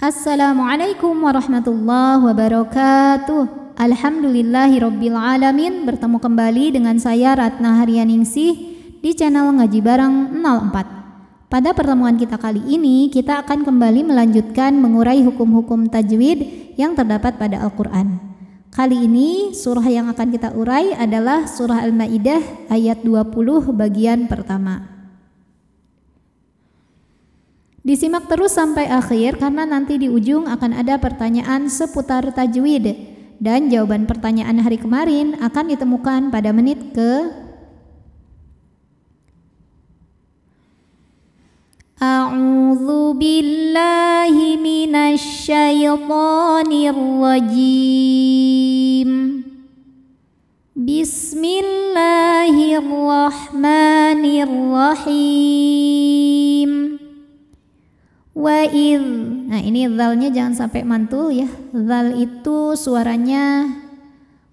Assalamualaikum warahmatullahi wabarakatuh. Alhamdulillahi Rabbil Alamin Bertemu kembali dengan saya Ratna Haryaningsih di channel Ngaji Barang 04 Pada pertemuan kita kali ini kita akan kembali melanjutkan mengurai hukum-hukum tajwid yang terdapat pada Al-Quran Kali ini surah yang akan kita urai adalah surah Al-Ma'idah ayat 20 bagian pertama Disimak terus sampai akhir karena nanti di ujung akan ada pertanyaan seputar tajwid dan jawaban pertanyaan hari kemarin akan ditemukan pada menit ke A'udzu billahi minasyaitonir rajim Bismillahirrahmanirrahim Wa id. Nah, ini zalnya jangan sampai mantul ya. Zal itu suaranya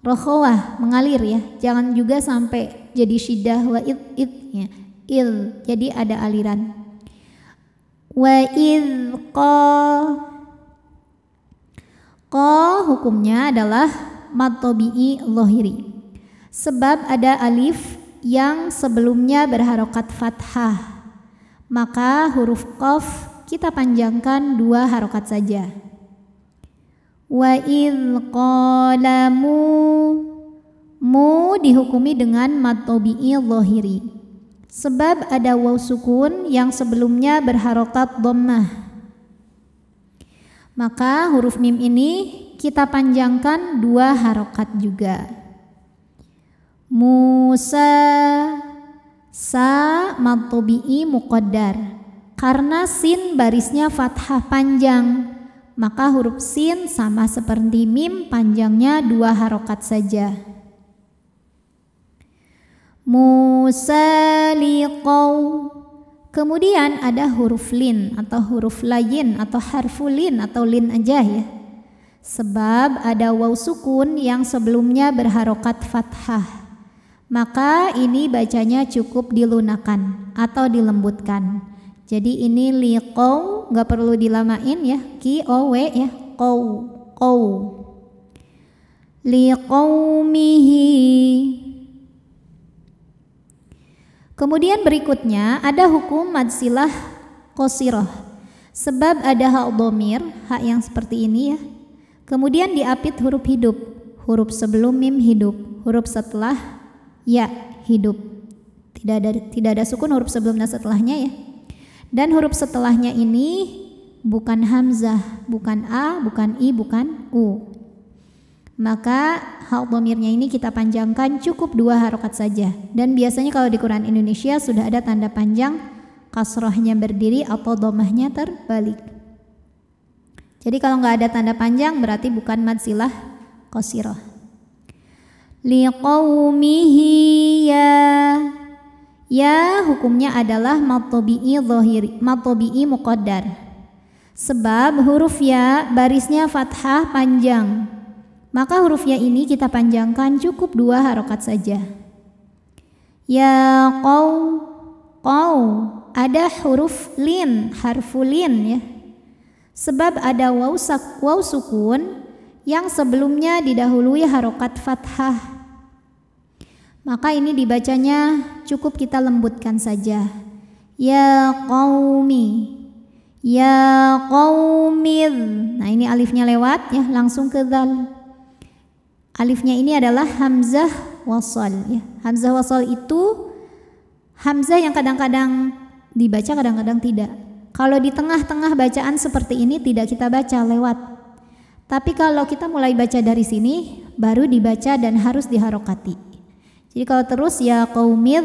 rokhawah, mengalir ya. Jangan juga sampai jadi syidah wa id id ya. Il. Jadi ada aliran. Wa id ko. Ko hukumnya adalah matobi'i lohiri. Sebab ada alif yang sebelumnya berharokat fathah. Maka huruf kof kita panjangkan dua harokat saja. Wa idh qalamu mu dihukumi dengan matobi'i lohiri. Sebab ada waw sukun yang sebelumnya berharokat dommah. Maka huruf mim ini kita panjangkan dua harokat juga. Musa sa matobi'i muqaddar karena sin barisnya fathah panjang, maka huruf sin sama seperti mim panjangnya dua harokat saja. Musaliqaw Kemudian ada huruf lin atau huruf lain atau harfu lin atau lin aja ya. Sebab ada waw sukun yang sebelumnya berharokat fathah. Maka ini bacanya cukup dilunakan atau dilembutkan. Jadi ini kou nggak perlu dilamain ya. Ki o w ya. Qaw qaw. Liqaumihi. Kemudian berikutnya ada hukum madsilah qasirah. Sebab ada hak domir, hak yang seperti ini ya. Kemudian diapit huruf hidup. Huruf sebelum mim hidup, huruf setelah ya hidup. Tidak ada tidak ada sukun huruf sebelumnya setelahnya ya. Dan huruf setelahnya ini bukan hamzah, bukan a, bukan i, bukan u. Maka hal domirnya ini kita panjangkan cukup dua harokat saja. Dan biasanya kalau di Quran Indonesia sudah ada tanda panjang kasrohnya berdiri atau domahnya terbalik. Jadi kalau nggak ada tanda panjang berarti bukan matsilah kosiroh. Liqawmihi ya Ya hukumnya adalah matobi'i zohiri, matobi'i muqaddar. Sebab huruf ya barisnya fathah panjang. Maka huruf ya ini kita panjangkan cukup dua harokat saja. Ya qaw, qaw. Ada huruf lin, harfu lin ya. Sebab ada waw, sak, waw sukun yang sebelumnya didahului harokat fathah. Maka ini dibacanya cukup kita lembutkan saja. Ya qaumi. Ya qaumir. Nah, ini alifnya lewat ya, langsung ke dal. Alifnya ini adalah hamzah wasal ya. Hamzah wasal itu hamzah yang kadang-kadang dibaca kadang-kadang tidak. Kalau di tengah-tengah bacaan seperti ini tidak kita baca lewat. Tapi kalau kita mulai baca dari sini baru dibaca dan harus diharokati. Jadi kalau terus ya qaumid.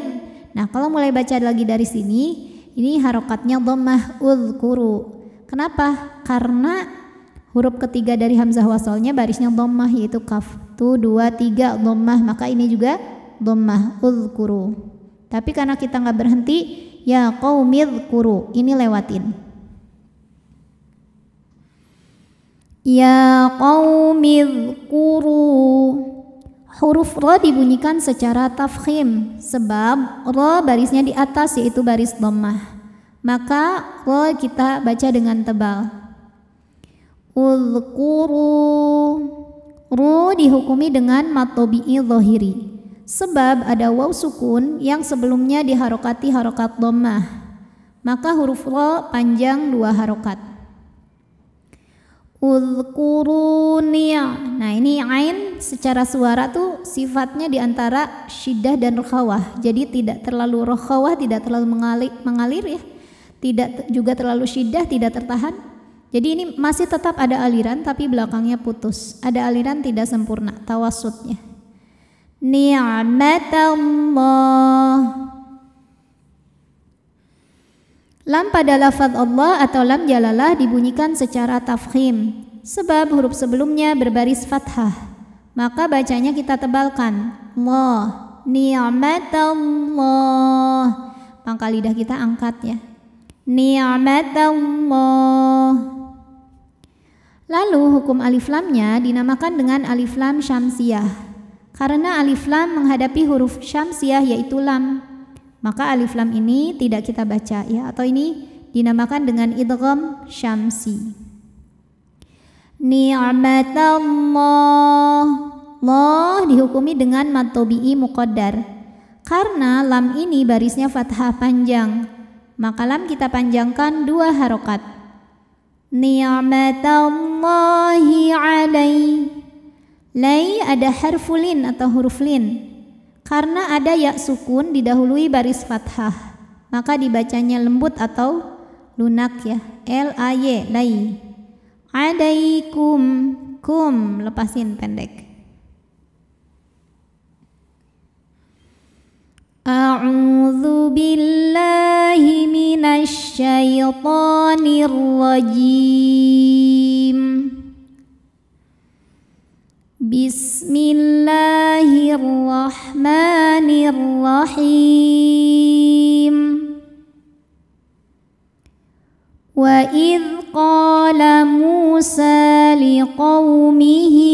Nah, kalau mulai baca lagi dari sini, ini harokatnya dhammah udhkuru. Kenapa? Karena huruf ketiga dari hamzah wasalnya barisnya dhammah yaitu kaf. Tu dua tiga dhammah, maka ini juga dhammah udhkuru. Tapi karena kita nggak berhenti, ya qaumid kuru. Ini lewatin. Ya qaumid kuru. Huruf ro dibunyikan secara tafkhim sebab ro barisnya di atas yaitu baris domah. Maka ro kita baca dengan tebal. Ulkuru Ru dihukumi dengan matobi illohiri sebab ada waw sukun yang sebelumnya diharokati harokat domah maka huruf ro panjang dua harokat Uzkuru Nah ini ain secara suara tuh sifatnya diantara syidah dan rokhawah. Jadi tidak terlalu rokhawah, tidak terlalu mengalir, mengalir ya. Tidak juga terlalu syidah, tidak tertahan. Jadi ini masih tetap ada aliran tapi belakangnya putus. Ada aliran tidak sempurna, tawasudnya. Ni'matallah Lam pada lafaz Allah atau lam jalalah dibunyikan secara tafkhim sebab huruf sebelumnya berbaris fathah. Maka bacanya kita tebalkan. Ma ni'matallah. Pangkal lidah kita angkat ya. Ni'matallah. Lalu hukum alif lamnya dinamakan dengan alif lam syamsiah. Karena alif lam menghadapi huruf syamsiah yaitu lam maka alif lam ini tidak kita baca ya atau ini dinamakan dengan idgham syamsi. Ni'matallah. Allah dihukumi dengan mad tabi'i muqaddar. Karena lam ini barisnya fathah panjang, maka lam kita panjangkan dua harokat. Ni'matallahi alai. Lai ada harfulin atau huruf lin. Karena ada ya sukun didahului baris fathah, maka dibacanya lembut atau lunak ya. L A Y lai. Adaikum kum lepasin pendek. A'udzu billahi minasy syaithanir rajim. Bismillahirrahmanirrahim Wa idh qala Musa liqaumihi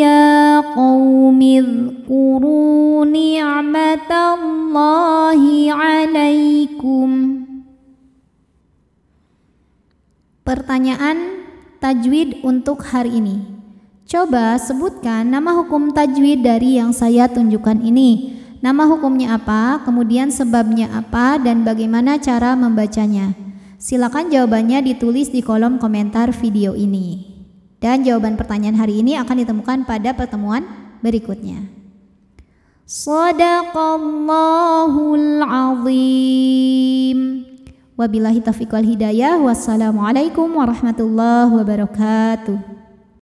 ya qaumi dhkuru ni'matallahi 'alaikum Pertanyaan tajwid untuk hari ini Coba sebutkan nama hukum tajwid dari yang saya tunjukkan ini. Nama hukumnya apa, kemudian sebabnya apa, dan bagaimana cara membacanya. Silakan jawabannya ditulis di kolom komentar video ini. Dan jawaban pertanyaan hari ini akan ditemukan pada pertemuan berikutnya. Sadaqallahul azim. Wabillahi taufiq wal hidayah. Wassalamualaikum warahmatullahi wabarakatuh.